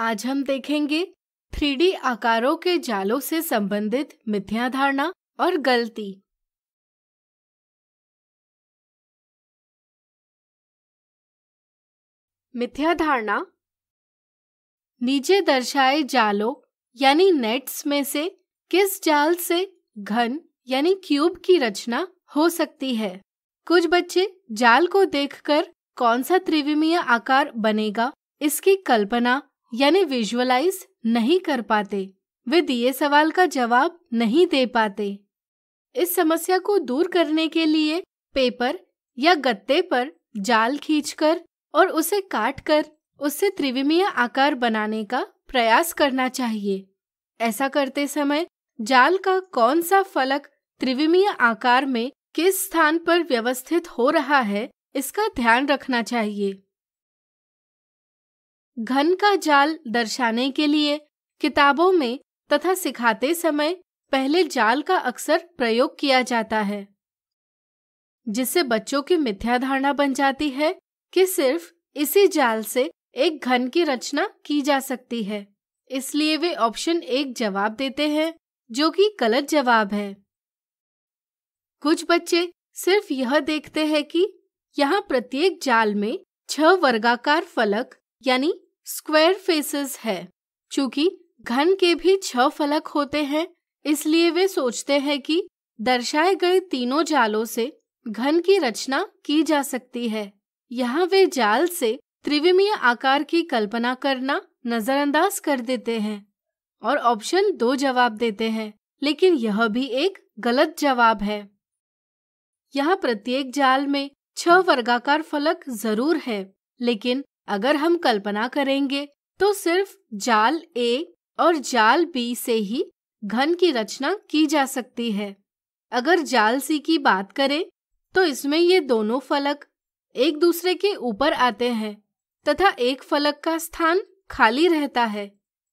आज हम देखेंगे थ्री आकारों के जालों से संबंधित मिथ्याधारणा और गलती धारणा नीचे दर्शाए जालों यानी नेट्स में से किस जाल से घन यानी क्यूब की रचना हो सकती है कुछ बच्चे जाल को देखकर कौन सा त्रिविमीय आकार बनेगा इसकी कल्पना यानी विजुअलाइज नहीं कर पाते वे दिए सवाल का जवाब नहीं दे पाते इस समस्या को दूर करने के लिए पेपर या गत्ते पर जाल खींचकर और उसे काटकर उससे त्रिविमीय आकार बनाने का प्रयास करना चाहिए ऐसा करते समय जाल का कौन सा फलक त्रिविमीय आकार में किस स्थान पर व्यवस्थित हो रहा है इसका ध्यान रखना चाहिए घन का जाल दर्शाने के लिए किताबों में तथा सिखाते समय पहले जाल का अक्सर प्रयोग किया जाता है जिससे बच्चों की मिथ्या धारणा बन जाती है कि सिर्फ इसी जाल से एक घन की रचना की जा सकती है इसलिए वे ऑप्शन एक जवाब देते हैं जो कि गलत जवाब है कुछ बच्चे सिर्फ यह देखते हैं कि यहाँ प्रत्येक जाल में छह वर्गाकार फलक यानी स्क्वायर फेसेस है चूंकि घन के भी छह फलक होते हैं इसलिए वे सोचते हैं कि दर्शाए गए तीनों जालों से घन की रचना की जा सकती है यहाँ वे जाल से त्रिविमीय आकार की कल्पना करना नजरअंदाज कर देते हैं और ऑप्शन दो जवाब देते हैं लेकिन यह भी एक गलत जवाब है यहाँ प्रत्येक जाल में छह वर्गाकार फलक जरूर है लेकिन अगर हम कल्पना करेंगे तो सिर्फ जाल ए और जाल बी से ही घन की रचना की जा सकती है अगर जाल सी की बात करें तो इसमें ये दोनों फलक एक दूसरे के ऊपर आते हैं तथा एक फलक का स्थान खाली रहता है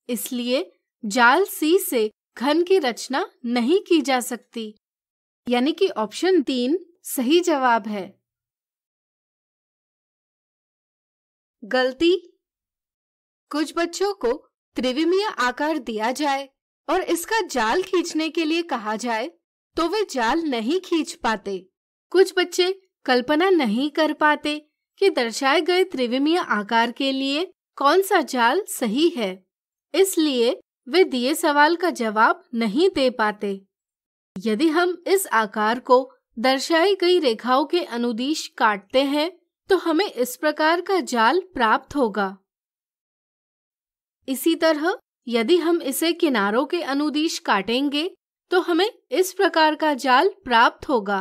इसलिए जाल सी से घन की रचना नहीं की जा सकती यानी कि ऑप्शन तीन सही जवाब है गलती कुछ बच्चों को त्रिविमीय आकार दिया जाए और इसका जाल खींचने के लिए कहा जाए तो वे जाल नहीं खींच पाते कुछ बच्चे कल्पना नहीं कर पाते कि दर्शाए गए त्रिविमीय आकार के लिए कौन सा जाल सही है इसलिए वे दिए सवाल का जवाब नहीं दे पाते यदि हम इस आकार को दर्शाई गई रेखाओं के अनुदिश काटते हैं तो हमें इस प्रकार का जाल प्राप्त होगा इसी तरह यदि हम इसे किनारों के अनुदिश काटेंगे तो हमें इस प्रकार का जाल प्राप्त होगा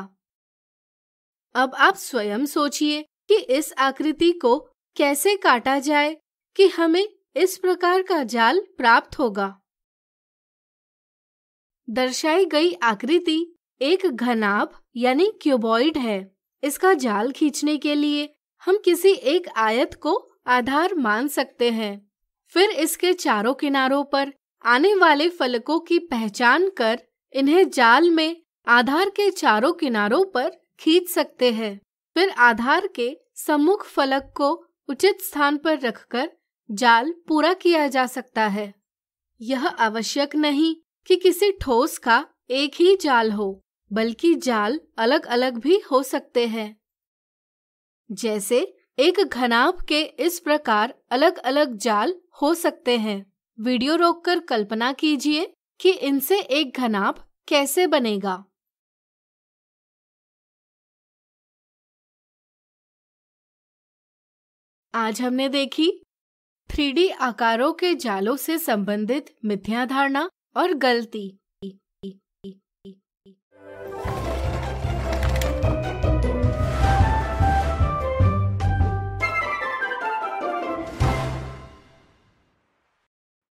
अब आप स्वयं सोचिए कि इस आकृति को कैसे काटा जाए कि हमें इस प्रकार का जाल प्राप्त होगा दर्शाई गई आकृति एक घनाभ यानी क्यूबॉइड है इसका जाल खींचने के लिए हम किसी एक आयत को आधार मान सकते हैं फिर इसके चारों किनारों पर आने वाले फलकों की पहचान कर इन्हें जाल में आधार के चारों किनारों पर खींच सकते हैं फिर आधार के सम्मुख फलक को उचित स्थान पर रखकर जाल पूरा किया जा सकता है यह आवश्यक नहीं कि किसी ठोस का एक ही जाल हो बल्कि जाल अलग अलग भी हो सकते हैं जैसे एक घनाभ के इस प्रकार अलग अलग जाल हो सकते हैं वीडियो रोककर कल्पना कीजिए कि इनसे एक घनाभ कैसे बनेगा आज हमने देखी थ्री आकारों के जालों से संबंधित मिथ्या धारणा और गलती